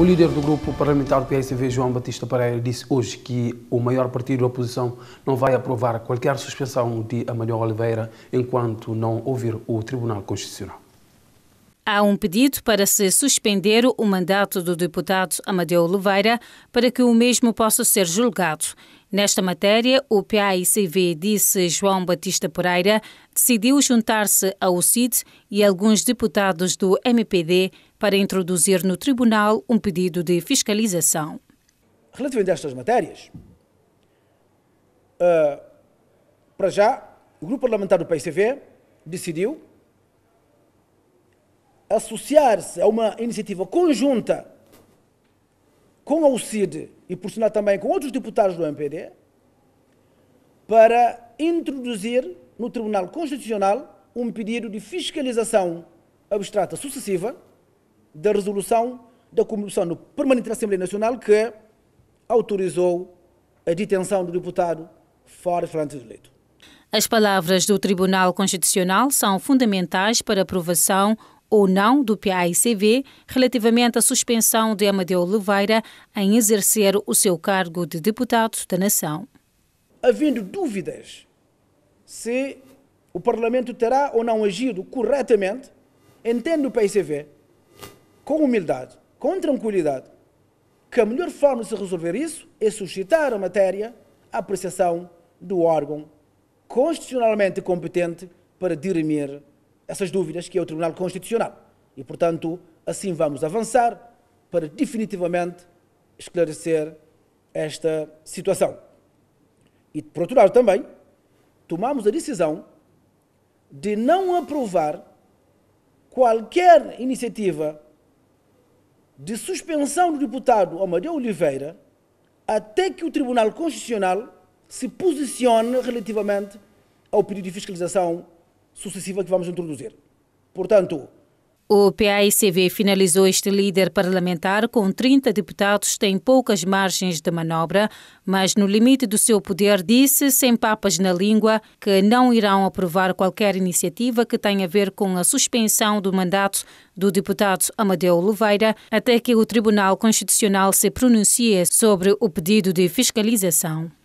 O líder do grupo parlamentar do PSV, João Batista Pereira, disse hoje que o maior partido da oposição não vai aprovar qualquer suspensão de Amadeu Oliveira enquanto não ouvir o Tribunal Constitucional. Há um pedido para se suspender o mandato do deputado Amadeu Oliveira para que o mesmo possa ser julgado. Nesta matéria, o PAICV disse João Batista Pereira decidiu juntar-se ao CID e alguns deputados do MPD para introduzir no tribunal um pedido de fiscalização. Relativamente a estas matérias, uh, para já, o Grupo Parlamentar do PSV decidiu associar-se a uma iniciativa conjunta com a UCID e, por sinal, também com outros deputados do MPD, para introduzir no Tribunal Constitucional um pedido de fiscalização abstrata sucessiva da resolução da Comissão Permanente da Assembleia Nacional que autorizou a detenção do deputado Fora Francisco Leito. As palavras do Tribunal Constitucional são fundamentais para aprovação ou não do PAICV relativamente à suspensão de Amadeu Oliveira em exercer o seu cargo de deputado da Nação. Havendo dúvidas se o Parlamento terá ou não agido corretamente, entendo o PAICV com humildade, com tranquilidade, que a melhor forma de se resolver isso é suscitar a matéria à apreciação do órgão constitucionalmente competente para dirimir essas dúvidas, que é o Tribunal Constitucional. E, portanto, assim vamos avançar para definitivamente esclarecer esta situação. E, por outro lado, também tomamos a decisão de não aprovar qualquer iniciativa de suspensão do deputado Amadeu Oliveira até que o Tribunal Constitucional se posicione relativamente ao pedido de fiscalização sucessiva que vamos introduzir. Portanto, o PAICV finalizou este líder parlamentar com 30 deputados, tem poucas margens de manobra, mas no limite do seu poder disse, sem papas na língua, que não irão aprovar qualquer iniciativa que tenha a ver com a suspensão do mandato do deputado Amadeu Oliveira até que o Tribunal Constitucional se pronuncie sobre o pedido de fiscalização.